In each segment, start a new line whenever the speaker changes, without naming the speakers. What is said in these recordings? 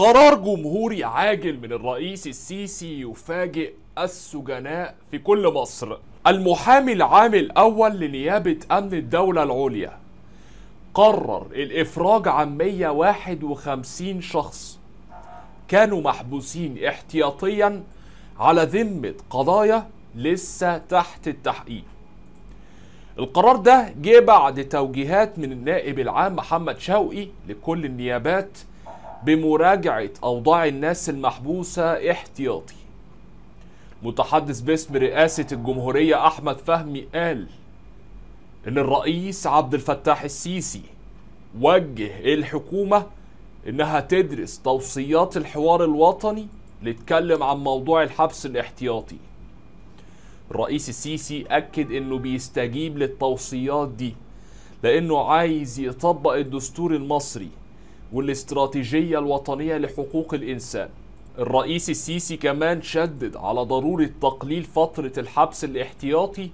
قرار جمهوري عاجل من الرئيس السيسي يفاجئ السجناء في كل مصر المحامي العام الأول لنيابة أمن الدولة العليا قرر الإفراج عن 151 شخص كانوا محبوسين احتياطيا على ذمة قضايا لسه تحت التحقيق القرار ده جه بعد توجيهات من النائب العام محمد شوقي لكل النيابات بمراجعة أوضاع الناس المحبوسة احتياطي متحدث باسم رئاسة الجمهورية أحمد فهمي قال إن الرئيس عبد الفتاح السيسي وجه الحكومة إنها تدرس توصيات الحوار الوطني لتكلم عن موضوع الحبس الاحتياطي الرئيس السيسي أكد إنه بيستجيب للتوصيات دي لأنه عايز يطبق الدستور المصري والاستراتيجية الوطنية لحقوق الإنسان الرئيس السيسي كمان شدد على ضرورة تقليل فترة الحبس الاحتياطي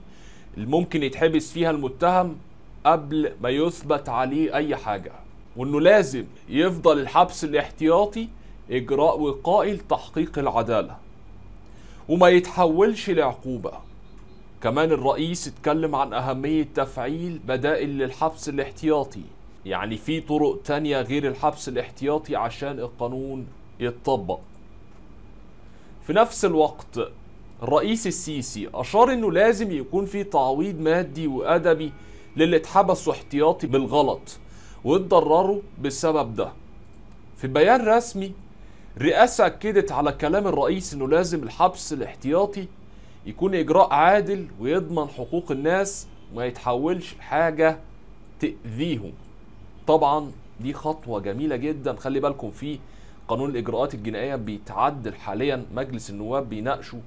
الممكن يتحبس فيها المتهم قبل ما يثبت عليه أي حاجة وإنه لازم يفضل الحبس الاحتياطي إجراء وقائي لتحقيق العدالة وما يتحولش لعقوبة كمان الرئيس اتكلم عن أهمية تفعيل بدائل للحبس الاحتياطي يعني في طرق تانية غير الحبس الاحتياطي عشان القانون يتطبق في نفس الوقت الرئيس السيسي أشار أنه لازم يكون في تعويض مادي وأدبي للي اتحبسوا احتياطي بالغلط واتضرروا بالسبب ده في بيان رسمي الرئاسة أكدت على كلام الرئيس أنه لازم الحبس الاحتياطي يكون إجراء عادل ويضمن حقوق الناس وما يتحولش حاجة تأذيهم طبعا دي خطوه جميله جدا خلي بالكم في قانون الاجراءات الجنائيه بيتعدل حاليا مجلس النواب بيناقشه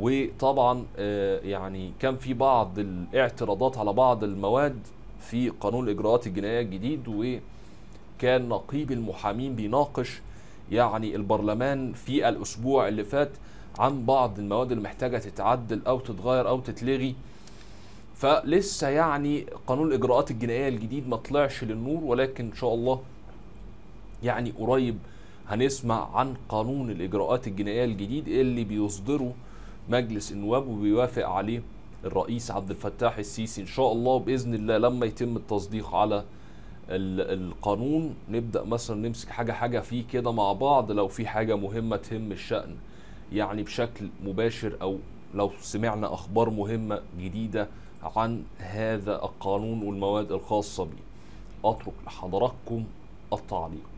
وطبعا آه، يعني كان في بعض الاعتراضات على بعض المواد في قانون الاجراءات الجنائيه الجديد وكان نقيب المحامين بيناقش يعني البرلمان في الاسبوع اللي فات عن بعض المواد اللي محتاجه تتعدل او تتغير او تتلغي فلسه يعني قانون الاجراءات الجنائيه الجديد ما طلعش للنور ولكن ان شاء الله يعني قريب هنسمع عن قانون الاجراءات الجنائيه الجديد اللي بيصدره مجلس النواب وبيوافق عليه الرئيس عبد الفتاح السيسي ان شاء الله باذن الله لما يتم التصديق على القانون نبدا مثلا نمسك حاجه حاجه فيه كده مع بعض لو في حاجه مهمه تهم الشان يعني بشكل مباشر او لو سمعنا اخبار مهمه جديده عن هذا القانون والمواد الخاصة به أترك لحضراتكم التعليق